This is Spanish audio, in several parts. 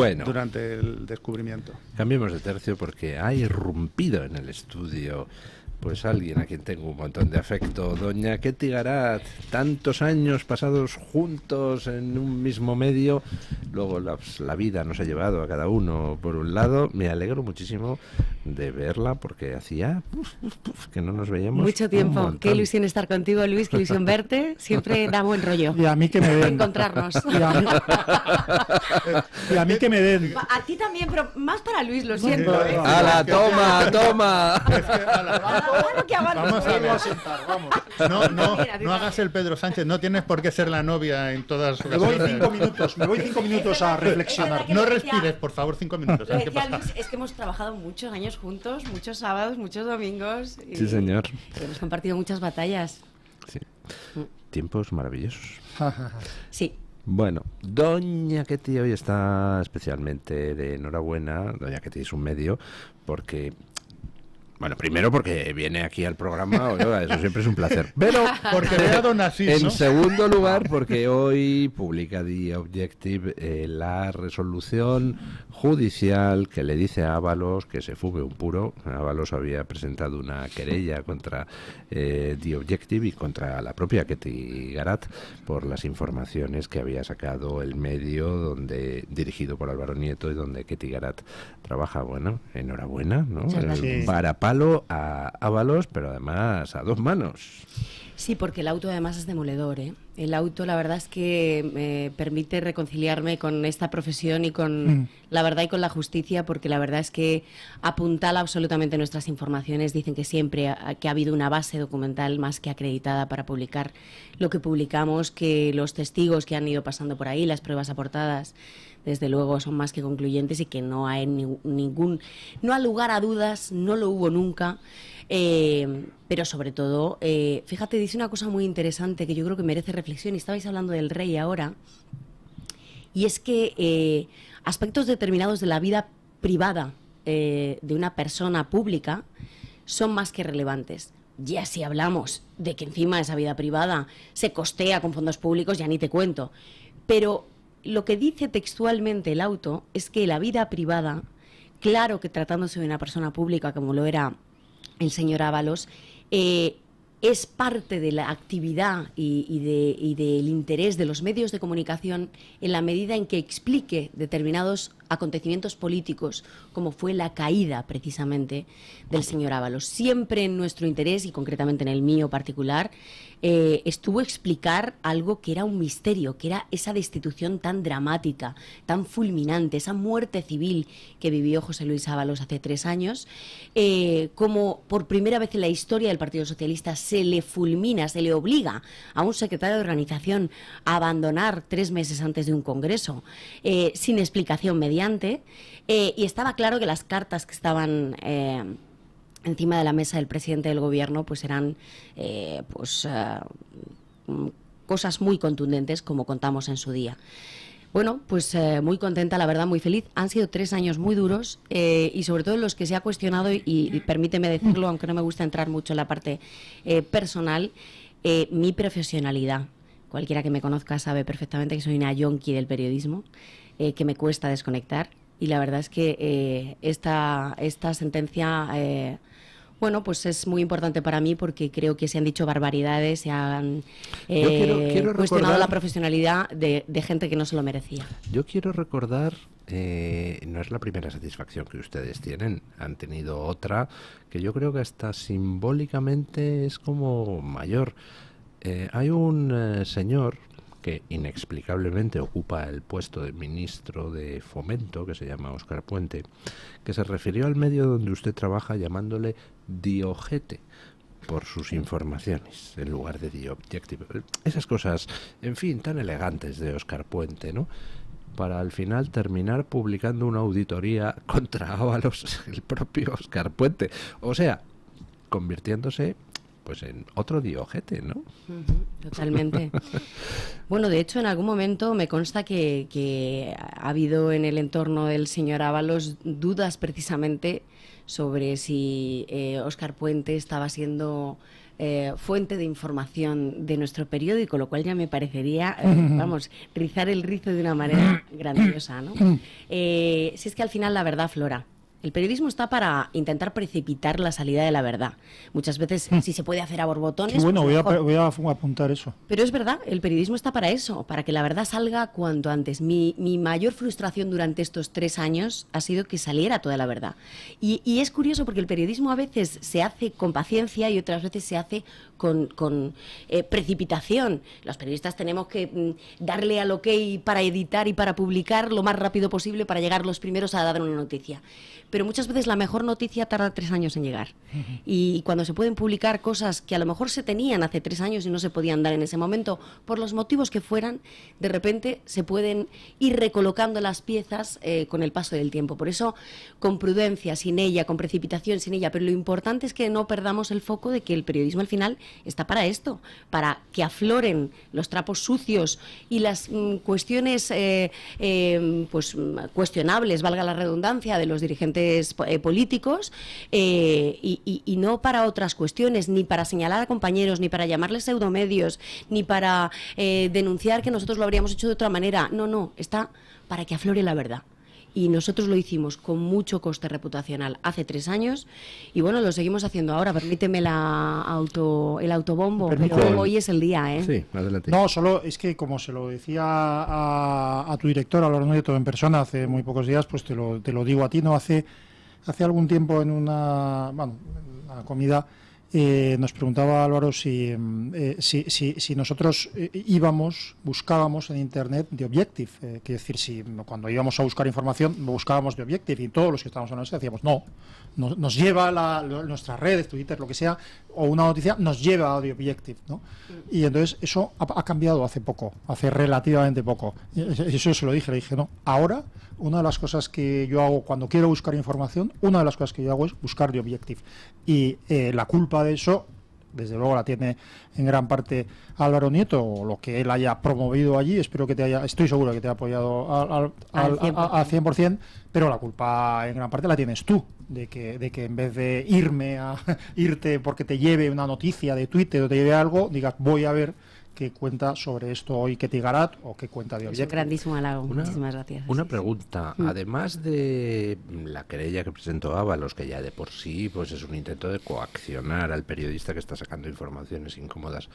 bueno. durante el descubrimiento. Cambiemos de tercio porque ha irrumpido en el estudio pues alguien a quien tengo un montón de afecto, doña Ketty Garat, tantos años pasados juntos en un mismo medio, luego la, vida nos ha llevado a cada uno por un lado, me alegro muchísimo de verla porque hacía que no nos veíamos. Mucho tiempo, qué ilusión estar contigo Luis, qué ilusión verte, siempre da buen rollo. Y a mí que me den. Encontrarnos. Y a mí, que me den. A ti también, pero más para Luis, lo siento. ¿eh? a la toma, toma! No, no, no hagas el Pedro Sánchez, no tienes por qué ser la novia en todas sus Me voy cinco minutos, me voy cinco minutos a reflexionar. No respires, por favor, cinco minutos. ¿eh? es que hemos trabajado muchos años juntos, muchos sábados, muchos domingos. sí, señor. Hemos compartido muchas batallas. Sí. Tiempos maravillosos. sí. Bueno, Doña Ketty hoy está especialmente de enhorabuena. Doña Ketty es un medio porque bueno, primero porque viene aquí al programa, eso siempre es un placer. Pero porque ha dado En segundo lugar, porque hoy publica The Objective eh, la resolución judicial que le dice a Ábalos que se fume un puro. Ábalos había presentado una querella contra eh, The Objective y contra la propia Ketty Garat por las informaciones que había sacado el medio donde dirigido por Álvaro Nieto y donde Ketty Garat trabaja. Bueno, enhorabuena, ¿no? Eh, para a Ábalos, pero además a dos manos. Sí, porque el auto además es demoledor. ¿eh? El auto, la verdad es que me eh, permite reconciliarme con esta profesión y con mm. la verdad y con la justicia, porque la verdad es que apuntal absolutamente nuestras informaciones. Dicen que siempre que ha habido una base documental más que acreditada para publicar lo que publicamos, que los testigos que han ido pasando por ahí, las pruebas aportadas desde luego son más que concluyentes y que no hay ningún, no hay lugar a dudas, no lo hubo nunca. Eh, pero sobre todo, eh, fíjate, dice una cosa muy interesante que yo creo que merece reflexión y estabais hablando del rey ahora, y es que eh, aspectos determinados de la vida privada de una persona pública son más que relevantes ya si hablamos de que encima esa vida privada se costea con fondos públicos, ya ni te cuento. Pero lo que dice textualmente el auto es que la vida privada, claro que tratándose de una persona pública como lo era el señor Ábalos, eh, es parte de la actividad y, y, del interés de los medios de comunicación en la medida en que explique determinados acontecimientos políticos, como fue la caída precisamente del señor Ábalos. Siempre en nuestro interés, y concretamente en el mío particular, eh, estuvo explicar algo que era un misterio, que era esa destitución tan dramática, tan fulminante, esa muerte civil que vivió José Luis Ábalos hace tres años, eh, como por primera vez en la historia del Partido Socialista se le fulmina, se le obliga a un secretario de organización a abandonar tres meses antes de un congreso, eh, sin explicación media. Eh, y estaba claro que las cartas que estaban eh, encima de la mesa del presidente del gobierno pues eran eh, pues, cosas muy contundentes como contamos en su día. Bueno, pues muy contenta, la verdad, muy feliz. Han sido tres años muy duros y sobre todo los que se ha cuestionado, y, permíteme decirlo, aunque no me gusta entrar mucho en la parte personal, mi profesionalidad. Cualquiera que me conozca sabe perfectamente que soy una yonki del periodismo. Eh, que me cuesta desconectar y la verdad es que eh, esta, sentencia... Eh, bueno, pues es muy importante para mí porque creo que se han dicho barbaridades, se han cuestionado la profesionalidad de, gente que no se lo merecía. Yo quiero recordar, no es la primera satisfacción que ustedes tienen, han tenido otra que yo creo que hasta simbólicamente es como mayor. hay un señor, que inexplicablemente ocupa el puesto de ministro de Fomento, que se llama Óscar Puente, que se refirió al medio donde usted trabaja llamándole diojete por sus informaciones en lugar de The Esas cosas, en fin, tan elegantes de Óscar Puente, ¿no? Para al final terminar publicando una auditoría contra Ábalos, el propio Óscar Puente. O sea, convirtiéndose pues en otro diojete, ¿no? totalmente. bueno, de hecho, en algún momento me consta que, ha habido en el entorno del señor Ábalos dudas precisamente sobre si eh, Óscar Oscar Puente estaba siendo eh, fuente de información de nuestro periódico, lo cual ya me parecería, eh, vamos, rizar el rizo de una manera grandiosa, ¿no? si es que al final la verdad flora. El periodismo está para intentar precipitar la salida de la verdad. Muchas veces, hmm. si se puede hacer a borbotones. Pues bueno, voy, a, apuntar eso. Pero es verdad, el periodismo está para eso, para que la verdad salga cuanto antes. Mi, mi mayor frustración durante estos tres años ha sido que saliera toda la verdad. Y, es curioso porque el periodismo a veces se hace con paciencia y otras veces se hace con, eh, precipitación. Los periodistas tenemos que a mm, darle al ok para editar y para publicar lo más rápido posible para llegar los primeros a dar una noticia pero muchas veces la mejor noticia tarda tres años en llegar. Y cuando se pueden publicar cosas que a lo mejor se tenían hace tres años y no se podían dar en ese momento, por los motivos que fueran, de repente se pueden ir recolocando las piezas eh, con el paso del tiempo. Por eso, con prudencia, sin ella, con precipitación, sin ella, pero lo importante es que no perdamos el foco de que el periodismo al final está para esto, para que afloren los trapos sucios y las mm, cuestiones eh, eh, pues, mm, cuestionables, valga la redundancia, de los dirigentes eh, políticos eh, y, y, no para otras cuestiones, ni para señalar a compañeros, ni para llamarles pseudomedios, ni para eh, denunciar que nosotros lo habríamos hecho de otra manera. No, no, está para que aflore la verdad y nosotros lo hicimos con mucho coste reputacional hace tres años y bueno, lo seguimos haciendo ahora. Permíteme la auto, el autobombo, hoy es el día, ¿eh? Sí, adelante. No, solo es que como se lo decía a, tu director, a Lorena todo en persona hace muy pocos días, pues te lo, digo a ti, ¿no? Hace, hace algún tiempo en una, bueno, en una comida eh, nos preguntaba Álvaro si, mm, eh, si, nosotros eh, íbamos, buscábamos en Internet de Objective. ...es decir, si cuando íbamos a buscar información buscábamos de Objective y todos los que estábamos en la mesa decíamos no. Nos, lleva la, nuestras redes, Twitter, lo que sea, o una noticia, nos lleva a The Objective. ¿no? Y entonces eso ha, ha cambiado hace poco, hace relativamente poco. Eso se lo dije, le dije, no, ahora una de las cosas que yo hago cuando quiero buscar información, una de las cosas que yo hago es buscar de Objective. Y eh, la culpa de eso, desde luego, la tiene en gran parte Álvaro Nieto, o lo que él haya promovido allí. Espero que te haya, estoy seguro que te ha apoyado al, al, al, 100%. pero la culpa en gran parte la tienes tú, de que, de que en vez de irme a irte porque te lleve una noticia de Twitter o te lleve algo, digas voy a ver qué cuenta sobre esto hoy que o qué cuenta de hoy. grandísimo halago, una, muchísimas gracias. Una pregunta, mm. además de la querella que presentó Ábalos, que ya de por sí pues es un intento de coaccionar al periodista que está sacando informaciones incómodas,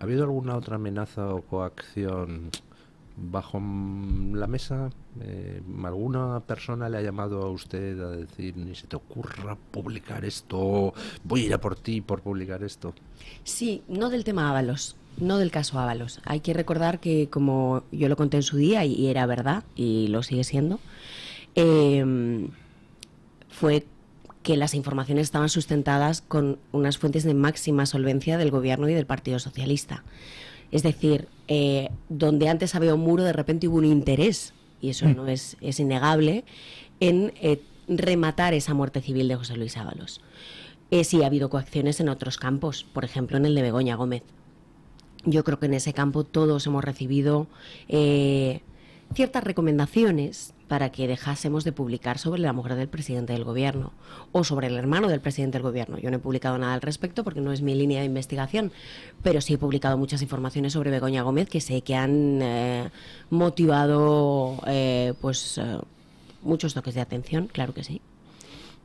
¿ha habido alguna otra amenaza o coacción bajo la mesa? Eh, ¿Alguna persona le ha llamado a usted a decir, ni se te ocurra publicar esto, voy a ir a por ti por publicar esto? Sí, no del tema Ábalos, no del caso Ábalos. Hay que recordar que, como yo lo conté en su día y, era verdad, y lo sigue siendo, em, fue que las informaciones estaban sustentadas con unas fuentes de máxima solvencia del gobierno y del Partido Socialista. Es decir, eh, donde antes había un muro, de repente hubo un interés, y eso no es, innegable, en eh, rematar esa muerte civil de José Luis Ábalos. Eh, sí, ha habido coacciones en otros campos, por ejemplo en el de Begoña Gómez, yo creo que en ese campo todos hemos recibido eh, ciertas recomendaciones para que dejásemos de publicar sobre la mujer del presidente del gobierno o sobre el hermano del presidente del gobierno. Yo no he publicado nada al respecto porque no es mi línea de investigación, pero sí he publicado muchas informaciones sobre Begoña Gómez que sé que han eh, motivado eh, pues muchos toques de atención, claro que sí.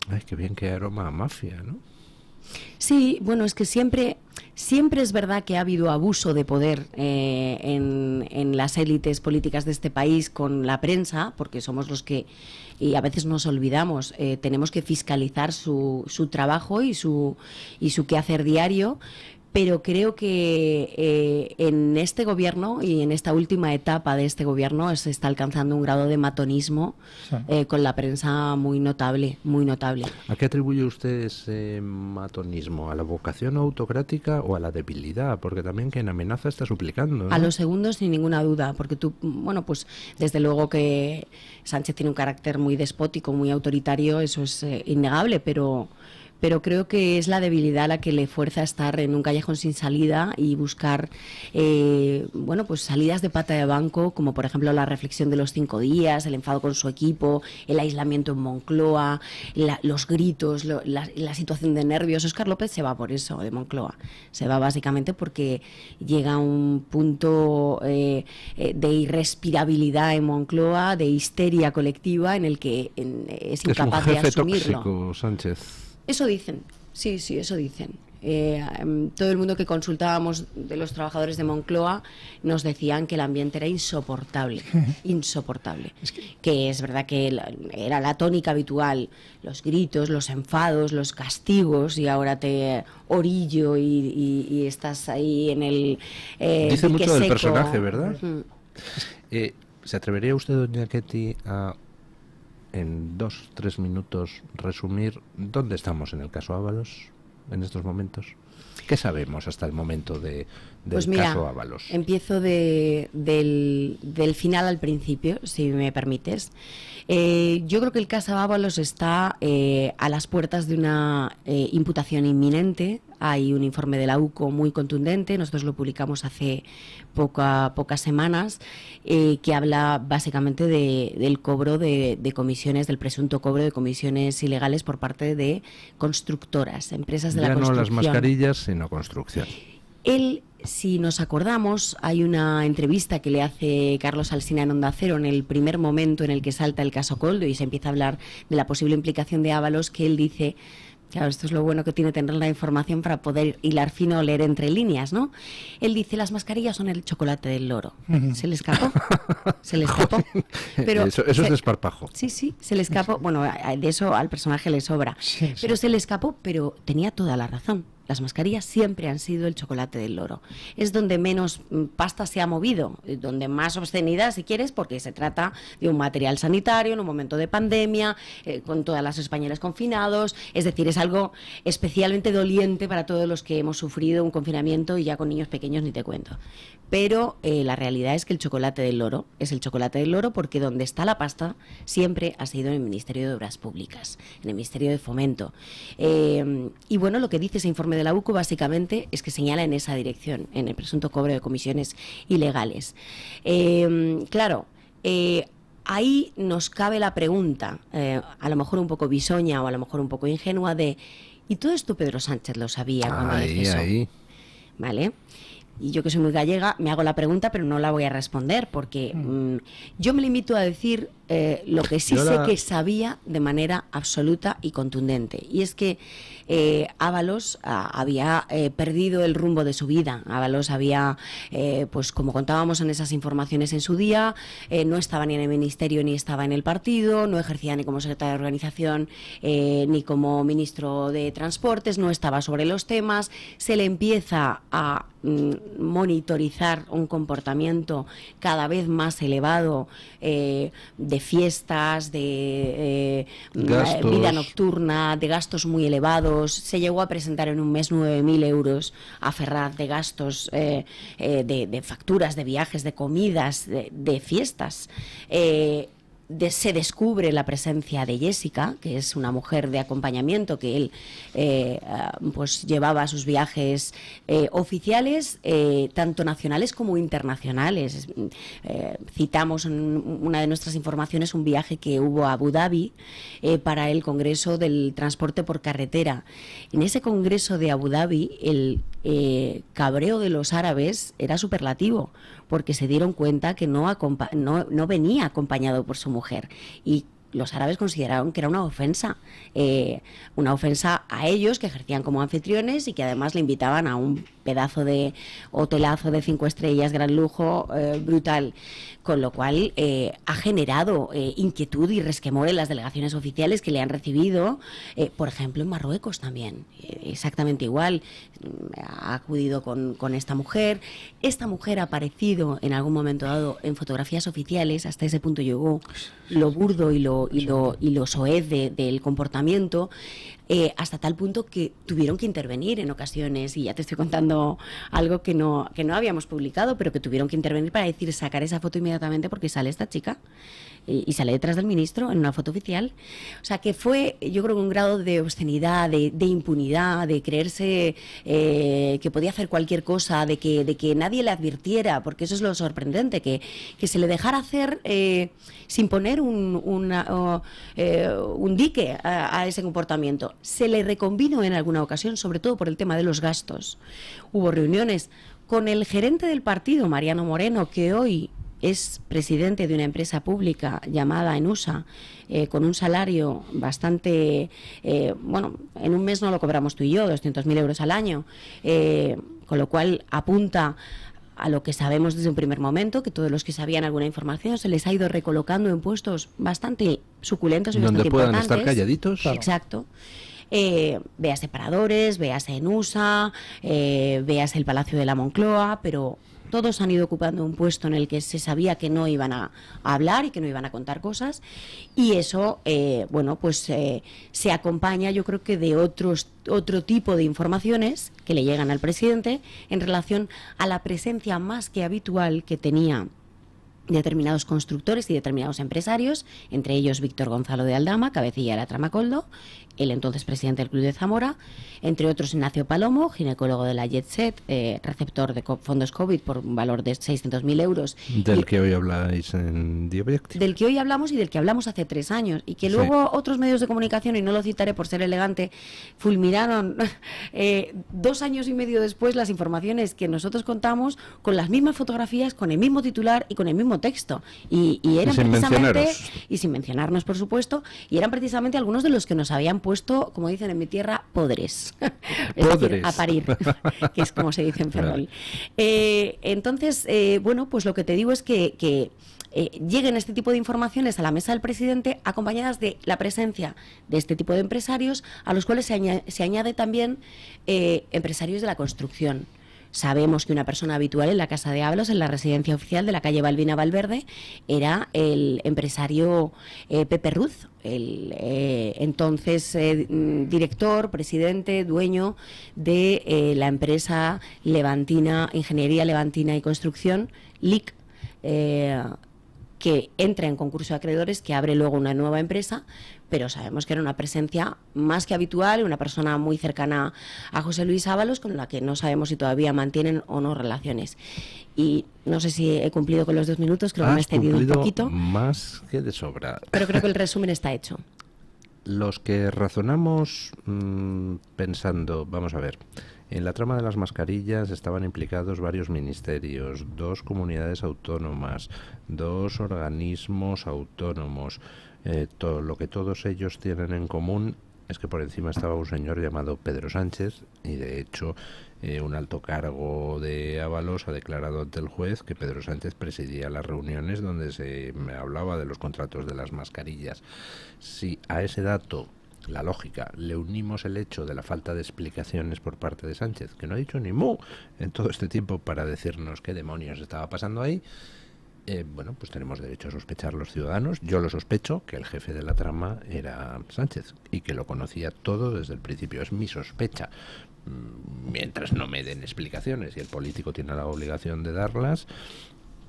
Ay, qué bien que aroma a mafia, ¿no? Sí, bueno, es que siempre Siempre es verdad que ha habido abuso de poder eh, en, las élites políticas de este país con la prensa, porque somos los que, y a veces nos olvidamos, eh, tenemos que fiscalizar su, trabajo y su, y su quehacer diario, pero creo que eh, en este gobierno y en esta última etapa de este gobierno se está alcanzando un grado de matonismo eh, con la prensa muy notable, muy notable. ¿A qué atribuye usted ese matonismo? ¿A la vocación autocrática o a la debilidad? Porque también que en amenaza está suplicando. A los segundos sin ninguna duda, porque tú, bueno, pues desde luego que Sánchez tiene un carácter muy despótico, muy autoritario, eso es eh, innegable, pero pero creo que es la debilidad la que le fuerza a estar en un callejón sin salida y buscar, eh, bueno, pues salidas de pata de banco, como por ejemplo la reflexión de los cinco días, el enfado con su equipo, el aislamiento en Moncloa, los gritos, la, situación de nervios. Oscar López se va por eso de Moncloa, se va básicamente porque llega a un punto eh, eh, de irrespirabilidad en Moncloa, de histeria colectiva en el que es incapaz es un jefe Tóxico, Sánchez. Eso dicen, sí, sí, eso dicen. Eh, em, todo el mundo que consultábamos de los trabajadores de Moncloa nos decían que el ambiente era insoportable, insoportable. que... es verdad que era la tónica habitual, los gritos, los enfados, los castigos y ahora te orillo y, estás ahí en el... Eh, Dice mucho del personaje, ¿verdad? Eh, ¿Se atrevería usted, doña Ketty, a en dos, tres minutos resumir dónde estamos en el caso Ábalos en estos momentos? ¿Qué sabemos hasta el momento de, pues mira, Empiezo del, final al principio, si me permites. Eh, yo creo que el caso Ábalos está eh, a las puertas de una eh, imputación inminente. Hay un informe de la UCO muy contundente, nosotros lo publicamos hace pocas semanas, que habla básicamente del cobro de, comisiones, del presunto cobro de comisiones ilegales por parte de constructoras, empresas de la construcción. Ya no las mascarillas, sino construcción. El si nos acordamos, hay una entrevista que le hace Carlos Alsina en Onda Cero en el primer momento en el que salta el caso Coldo y se empieza a hablar de la posible implicación de Ábalos, que él dice Claro, esto es lo bueno que tiene tener la información para poder hilar fino o leer entre líneas, ¿no? Él dice, las mascarillas son el chocolate del loro. ¿Se le escapó? ¿Se le escapó? eso, es esparpajo. Sí, sí, se le escapó. Bueno, de eso al personaje le sobra. Pero se le escapó, pero tenía toda la razón. Las mascarillas siempre han sido el chocolate del loro. Es donde menos mm, pasta se ha movido, eh, donde más obscenidad, si quieres, porque se trata de un material sanitario en un momento de pandemia, eh, con todas las españolas confinados. Es decir, es algo especialmente doliente para todos los que hemos sufrido un confinamiento y ya con niños pequeños ni te cuento. Pero eh, la realidad es que el chocolate del loro es el chocolate del loro porque donde está la pasta siempre ha sido en el Ministerio de Obras Públicas, en el Ministerio de Fomento. y bueno, lo que dice ese informe de la UCU básicamente es que señala en esa dirección, en el presunto cobro de comisiones ilegales. Em, claro, eh, ahí nos cabe la pregunta, eh, a lo mejor un poco bisoña o a lo mejor un poco ingenua, de ¿y todo esto Pedro Sánchez lo sabía cuando ahí, Ahí. ¿Vale? y yo que soy muy gallega, me hago la pregunta, pero no la voy a responder, porque mm. Mm, yo me limito a decir eh, lo que sí sé que sabía de manera absoluta y contundente. Y es que eh, Ábalos ah, había eh, perdido el rumbo de su vida. Ábalos había, pues como contábamos en esas informaciones en su día, no estaba ni en el ministerio ni estaba en el partido, no ejercía ni como secretario de organización ni como ministro de transportes, no estaba sobre los temas. Se le empieza a Mm, monitorizar un comportamiento cada vez más elevado eh, de fiestas, de eh, mm, vida nocturna, de gastos muy elevados. Se llegó a presentar en un mes 9.000 euros a ferrar de gastos eh, de, facturas, de viajes, de comidas, de fiestas se descubre la presencia de Jessica, que es una mujer de acompañamiento que él eh, pues llevaba a sus viajes eh, oficiales, eh, tanto nacionales como internacionales. citamos en una de nuestras informaciones un viaje que hubo a Abu Dhabi para el Congreso del Transporte por Carretera. En ese Congreso de Abu Dhabi, el cabreo de los árabes era superlativo, porque se dieron cuenta que no, no, venía acompañado por su mujer y los árabes consideraron que era una ofensa, eh, una ofensa a ellos que ejercían como anfitriones y que además le invitaban a un pedazo de hotelazo de cinco estrellas, gran lujo, eh, brutal, con lo cual eh, ha generado inquietud y resquemor en las delegaciones oficiales que le han recibido, por ejemplo en Marruecos también, exactamente igual, ha acudido con, con esta mujer, esta mujer ha aparecido en algún momento dado en fotografías oficiales, hasta ese punto llegó lo burdo y lo y, los OEs del comportamiento, eh, hasta tal punto que tuvieron que intervenir en ocasiones, y ya te estoy contando algo que no, que no habíamos publicado, pero que tuvieron que intervenir para decir sacar esa foto inmediatamente porque sale esta chica y, sale detrás del ministro en una foto oficial. O sea que fue, yo creo, un grado de obscenidad, de, impunidad, de creerse eh, que podía hacer cualquier cosa, de que, de que nadie le advirtiera, porque eso es lo sorprendente, que, se le dejara hacer eh, sin poner un, un dique a, ese comportamiento se le reconvino en alguna ocasión, sobre todo por el tema de los gastos. Hubo reuniones con el gerente del partido, Mariano Moreno, que hoy es presidente de una empresa pública llamada ENUSA, eh, con un salario bastante, eh, bueno, en un mes no lo cobramos tú y yo, 200.000 euros al año, eh, con lo cual apunta a lo que sabemos desde un primer momento, que todos los que sabían alguna información se les ha ido recolocando en puestos bastante suculentos y donde puedan estar calladitos. Exacto. Eh, veas separadores, veas en USA, eh, veas el Palacio de la Moncloa, pero todos han ido ocupando un puesto en el que se sabía que no iban a, hablar y que no iban a contar cosas y eso eh, bueno pues se acompaña yo creo que de otros otro tipo de informaciones que le llegan al presidente en relación a la presencia más que habitual que tenía determinados constructores y determinados empresarios, entre ellos Víctor Gonzalo de Aldama, cabecilla de la Tramacoldo, el entonces presidente del Club de Zamora, entre otros Ignacio Palomo, ginecólogo de la JetSet, eh, receptor de fondos COVID por un valor de 600.000 euros. Del que hoy habláis en The Del que hoy hablamos y del que hablamos hace tres años. Y que luego otros medios de comunicación, y no lo citaré por ser elegante, fulminaron eh, dos años y medio después las informaciones que nosotros contamos con las mismas fotografías, con el mismo titular y con el mismo texto. Y, eran precisamente. Y sin mencionarnos, por supuesto, y eran precisamente algunos de los que nos habían puesto, como dicen en mi tierra, podres. a parir, que es como se dice en Ferrol. Eh, entonces, eh, bueno, pues lo que te digo es que, eh, lleguen este tipo de informaciones a la mesa del presidente acompañadas de la presencia de este tipo de empresarios, a los cuales se se añade también empresarios de la construcción Sabemos que una persona habitual en la Casa de Hablos, en la residencia oficial de la calle Balbina Valverde, era el empresario eh, Pepe Ruz, el eh, entonces eh, director, presidente, dueño de la empresa Levantina, Ingeniería Levantina y Construcción, LIC que entra en concurso de acreedores, que abre luego una nueva empresa, pero sabemos que era una presencia más que habitual, una persona muy cercana a José Luis Ábalos, con la que no sabemos si todavía mantienen o no relaciones. Y no sé si he cumplido con los dos minutos, creo que me he extendido un poquito. Más que de sobra. Pero creo que el resumen está hecho. Los que razonamos mm, pensando, vamos a ver, en la trama de las mascarillas estaban implicados varios ministerios, dos comunidades autónomas, dos organismos autónomos. Eh, todo, lo que todos ellos tienen en común es que por encima estaba un señor llamado Pedro Sánchez y de hecho eh, un alto cargo de avalos ha declarado ante el juez que Pedro Sánchez presidía las reuniones donde se hablaba de los contratos de las mascarillas. Si a ese dato la lógica. Le unimos el hecho de la falta de explicaciones por parte de Sánchez, que no ha dicho ni mu en todo este tiempo para decirnos qué demonios estaba pasando ahí. Eh, bueno, pues tenemos derecho a sospechar los ciudadanos. Yo lo sospecho que el jefe de la trama era Sánchez y que lo conocía todo desde el principio. Es mi sospecha. Mm, mientras no me den explicaciones y el político tiene la obligación de darlas,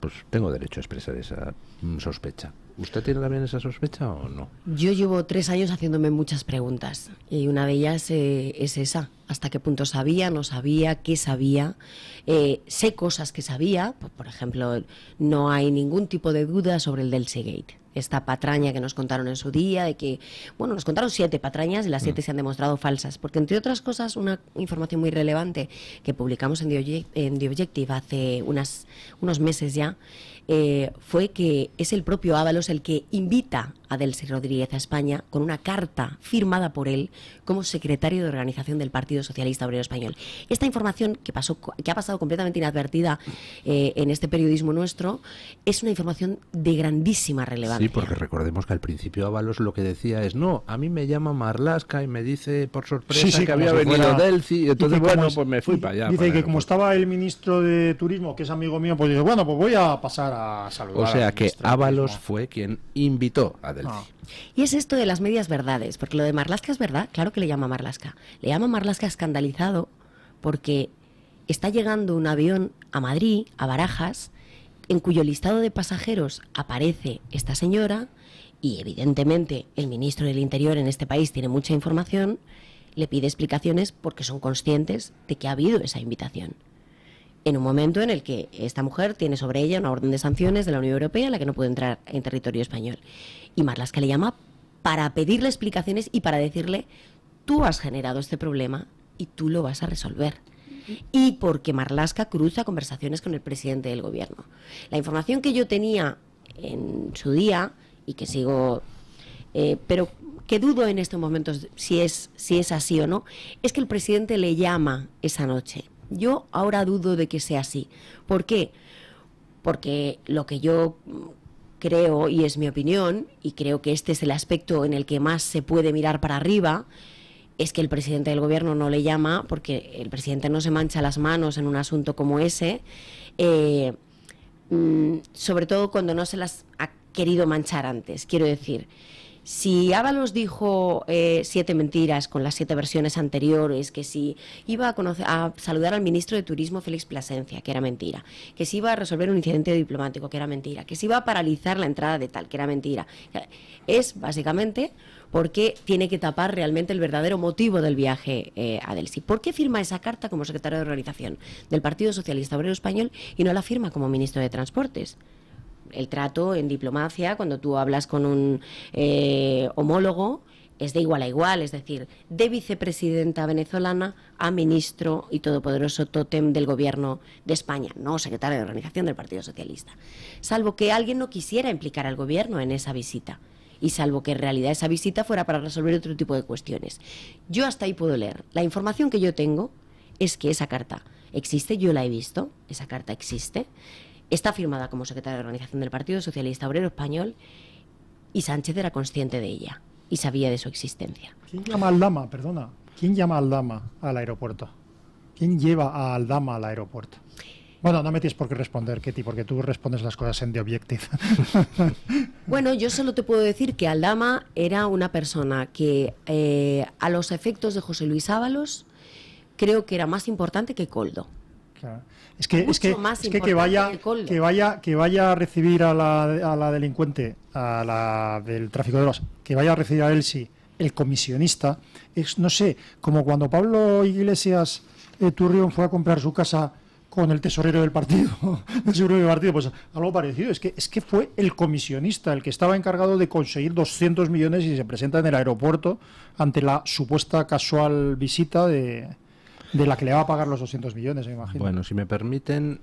pues tengo derecho a expresar esa mm, sospecha. ¿Usted tiene también esa sospecha o no? Yo llevo tres años haciéndome muchas preguntas y una de ellas eh, es esa. ¿Hasta qué punto sabía? ¿No sabía? ¿Qué sabía? Eh, sé cosas que sabía. por ejemplo, no hay ningún tipo de duda sobre el del Seagate esta patraña que nos contaron en su día, de que, bueno, nos contaron siete patrañas y las siete mm. se han demostrado falsas, porque entre otras cosas, una información muy relevante que publicamos en The, Objective hace unas, unos meses ya, eh, fue que es el propio Ábalos el que invita a Delcy Rodríguez a España con una carta firmada por él como secretario de organización del Partido Socialista Obrero Español. Esta información que, pasó, que ha pasado completamente inadvertida eh, en este periodismo nuestro es una información de grandísima relevancia. Sí, porque recordemos que al principio Ábalos lo que decía es, no, a mí me llama Marlaska y me dice por sorpresa que había venido Delcy, entonces bueno, pues me fui para allá. Dice que como estaba el ministro de Turismo, que es amigo mío, pues dice, bueno, pues voy a pasar o sea que Ábalos fue quien invitó a Delphi. Ah. Y es esto de las medias verdades, porque lo de Marlasca es verdad, claro que le llama Marlasca. Le llama Marlasca escandalizado porque está llegando un avión a Madrid, a Barajas, en cuyo listado de pasajeros aparece esta señora y evidentemente el ministro del Interior en este país tiene mucha información, le pide explicaciones porque son conscientes de que ha habido esa invitación en un momento en el que esta mujer tiene sobre ella una orden de sanciones de la Unión Europea la que no puede entrar en territorio español. Y Marlaska le llama para pedirle explicaciones y para decirle, tú has generado este problema y tú lo vas a resolver. Y porque Marlaska cruza conversaciones con el presidente del gobierno. La información que yo tenía en su día y que sigo, eh, pero que dudo en estos momentos si es así o no, es que el presidente le llama esa noche yo ahora dudo de que sea así. ¿Por qué? Porque lo que yo creo, y es mi opinión, y creo que este es el aspecto en el que más se puede mirar para arriba, es que el presidente del gobierno no le llama, porque el presidente no se mancha las manos en un asunto como ese, eh, mm, sobre todo cuando no se las ha querido manchar antes, quiero decir. Si Ábalos dijo eh, siete mentiras con las siete versiones anteriores, que si iba a, conocer, a saludar al ministro de Turismo Félix Plasencia, que era mentira, que si iba a resolver un incidente diplomático, que era mentira, que si iba a paralizar la entrada de tal, que era mentira, es básicamente porque tiene que tapar realmente el verdadero motivo del viaje eh, a Delsi. ¿Por qué firma esa carta como secretario de organización del Partido Socialista Obrero Español y no la firma como ministro de Transportes? el trato en diplomacia, cuando tú hablas con un eh, homólogo, es de igual a igual, es decir, de vicepresidenta venezolana a ministro y todopoderoso tótem del gobierno de España, no secretario de organización del Partido Socialista. Salvo que alguien no quisiera implicar al gobierno en esa visita y salvo que en realidad esa visita fuera para resolver otro tipo de cuestiones. Yo hasta ahí puedo leer. La información que yo tengo es que esa carta existe, yo la he visto, esa carta existe, Está firmada como secretaria de organización del Partido Socialista Obrero Español y Sánchez era consciente de ella y sabía de su existencia. ¿Quién llama al Dama? perdona? ¿Quién llama al Dama al aeropuerto? ¿Quién lleva a Aldama al aeropuerto? Bueno, no me tienes por qué responder, Ketty, porque tú respondes las cosas en The Objective. bueno, yo solo te puedo decir que Aldama era una persona que, eh, a los efectos de José Luis Ábalos, creo que era más importante que Coldo. Es que, es que, que, vaya, que, vaya, que vaya a recibir a la, delincuente, a la del tráfico de drogas, que vaya a recibir a Elsie el comisionista, es, no sé, como cuando Pablo Iglesias eh, Turrión fue a comprar su casa con el tesorero del partido, del seguro partido, pues algo parecido. Es que, es que fue el comisionista el que estaba encargado de conseguir 200 millones y se presenta en el aeropuerto ante la supuesta casual visita de, de la que le va a pagar los 200 millones, me imagino. Bueno, si me permiten,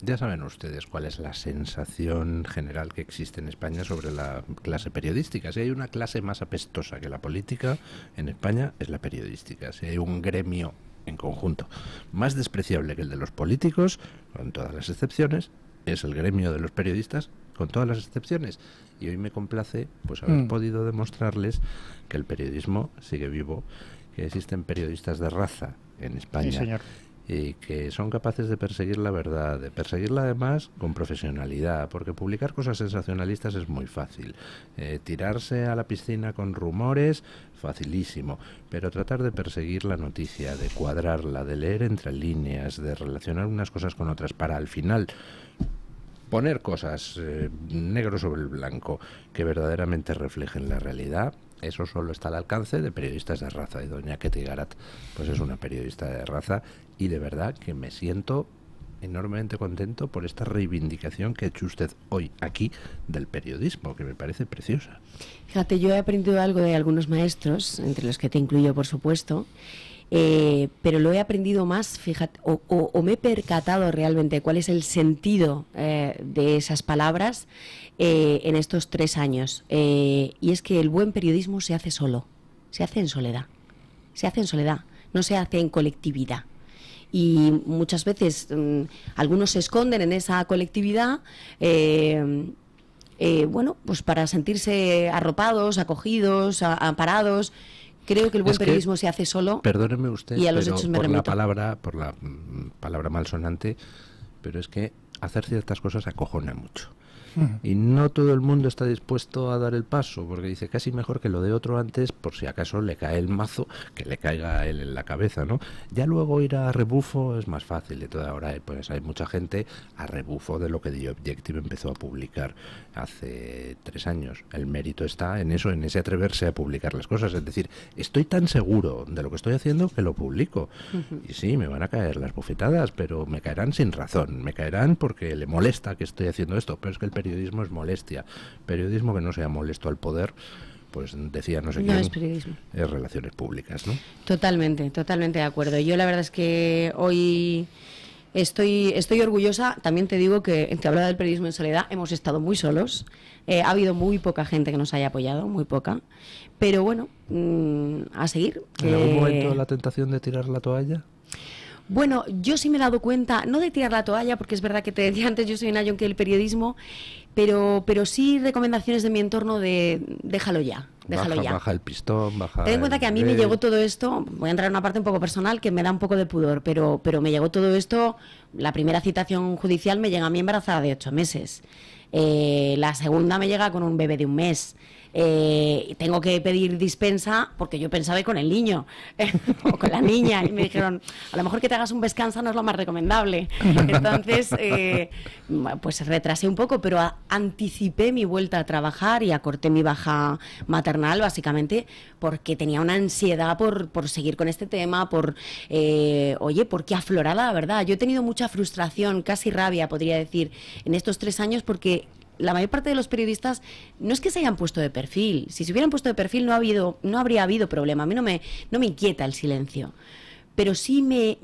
ya saben ustedes cuál es la sensación general que existe en España sobre la clase periodística. Si hay una clase más apestosa que la política, en España es la periodística. Si hay un gremio en conjunto más despreciable que el de los políticos, con todas las excepciones, es el gremio de los periodistas, con todas las excepciones. Y hoy me complace pues haber mm. podido demostrarles que el periodismo sigue vivo que existen periodistas de raza en España. Y que son capaces de perseguir la verdad, de perseguirla además con profesionalidad, porque publicar cosas sensacionalistas es muy fácil. Eh, tirarse a la piscina con rumores, facilísimo, pero tratar de perseguir la noticia, de cuadrarla, de leer entre líneas, de relacionar unas cosas con otras, para al final poner cosas negros eh, negro sobre el blanco que verdaderamente reflejen la realidad, eso solo está al alcance de periodistas de raza. Y doña Ketigarat... pues es una periodista de raza. Y de verdad que me siento enormemente contento por esta reivindicación que ha hecho usted hoy aquí del periodismo, que me parece preciosa. Fíjate, yo he aprendido algo de algunos maestros, entre los que te incluyo, por supuesto, eh, pero lo he aprendido más, fíjate, o, me he percatado realmente cuál es el sentido eh, de esas palabras eh, en estos tres años. y es que el buen periodismo se hace solo, se hace en soledad, se hace en soledad, no se hace en colectividad y muchas veces mm, algunos se esconden en esa colectividad. bueno, pues para sentirse arropados, acogidos, amparados, Creo que el buen periodismo se hace solo. Perdóneme usted, por la palabra, por la mm, palabra malsonante, pero es que hacer ciertas cosas acojona mucho. Y no todo el mundo está dispuesto a dar el paso, porque dice casi mejor que lo de otro antes, por si acaso le cae el mazo, que le caiga él en la cabeza, ¿no? Ya luego ir a rebufo es más fácil, de toda hora pues hay mucha gente a rebufo de lo que The Objective empezó a publicar hace tres años. El mérito está en eso, en ese atreverse a publicar las cosas, es decir, estoy tan seguro de lo que estoy haciendo que lo publico. Y sí, me van a caer las bofetadas, pero me caerán sin razón, me caerán porque le molesta que estoy haciendo esto, pero es que el periodismo es molestia. Periodismo que no sea molesto al poder pues decía no sé quién, es periodismo. relaciones públicas, ¿no? Totalmente, totalmente de acuerdo. Yo la verdad es que hoy estoy, estoy orgullosa. También te digo que, te hablaba del periodismo en soledad, hemos estado muy solos. Eh, ha habido muy poca gente que nos haya apoyado, muy poca. Pero bueno, mm, a seguir. ¿En algún momento la tentación de tirar la toalla? Bueno, yo sí me he dado cuenta, no de tirar la toalla, porque es verdad que te decía antes, yo soy una que el periodismo, pero, pero sí recomendaciones de mi entorno de déjalo ya. Déjalo ya. baja el pistón, baja. Ten en cuenta que a mí me llegó todo esto, voy a entrar en una parte un poco personal que me da un poco de pudor, pero, pero me llegó todo esto, la primera citación judicial me llega a mí embarazada de ocho meses, eh, la segunda me llega con un bebé de un mes. Eh, tengo que pedir dispensa porque yo pensaba con el niño o con la niña. Y me dijeron, a lo mejor que te hagas un descanso no es lo más recomendable. Entonces, eh, pues retrasé un poco, pero anticipé mi vuelta a trabajar y acorté mi baja maternal, básicamente, porque tenía una ansiedad por, seguir con este tema, por, eh, oye, porque aflorada, la verdad. Yo he tenido mucha frustración, casi rabia, podría decir, en estos tres años porque la mayor parte de los periodistas no es que se hayan puesto de perfil. Si se hubieran puesto de perfil no, ha habido, no habría habido problema. A mí no me, no me inquieta el silencio. Pero sí me,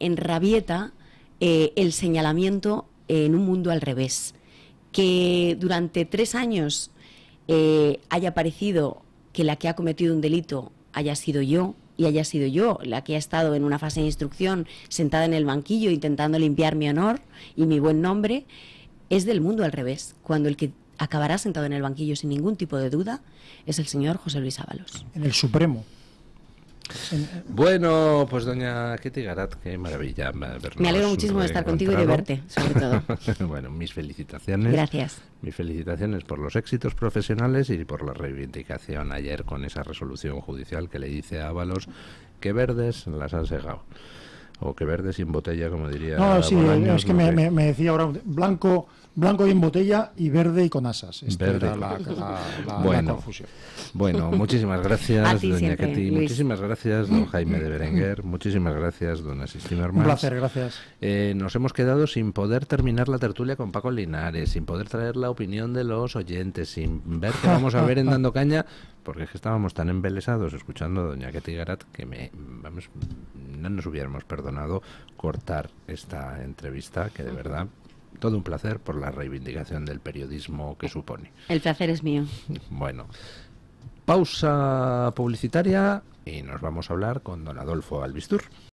enrabieta eh, el señalamiento en un mundo al revés. Que durante tres años eh, haya parecido que la que ha cometido un delito haya sido yo y haya sido yo la que ha estado en una fase de instrucción sentada en el banquillo intentando limpiar mi honor y mi buen nombre es del mundo al revés, cuando el que acabará sentado en el banquillo sin ningún tipo de duda es el señor José Luis Ábalos. En el Supremo. Eh, bueno, pues doña Kitty Garat, qué maravilla. Me alegro muchísimo de estar contigo y de verte, sobre todo. bueno, mis felicitaciones. Gracias. Mis felicitaciones por los éxitos profesionales y por la reivindicación ayer con esa resolución judicial que le dice a Ábalos que verdes las han segado o que verde sin botella, como diría. No, sí, es que, me, decía ahora blanco, blanco y en botella y verde y con asas. es este verde. la, bueno, confusión. Bueno, muchísimas gracias, doña Muchísimas gracias, don Jaime de Berenguer. Muchísimas gracias, don Asistino Un placer, gracias. Eh, nos hemos quedado sin poder terminar la tertulia con Paco Linares, sin poder traer la opinión de los oyentes, sin ver que vamos a ver en Dando Caña porque es que estábamos tan embelesados escuchando a Doña Ketty Garat que me, vamos, no nos hubiéramos perdonado cortar esta entrevista, que de verdad todo un placer por la reivindicación del periodismo que supone. El placer es mío. Bueno, pausa publicitaria y nos vamos a hablar con don Adolfo Albistur.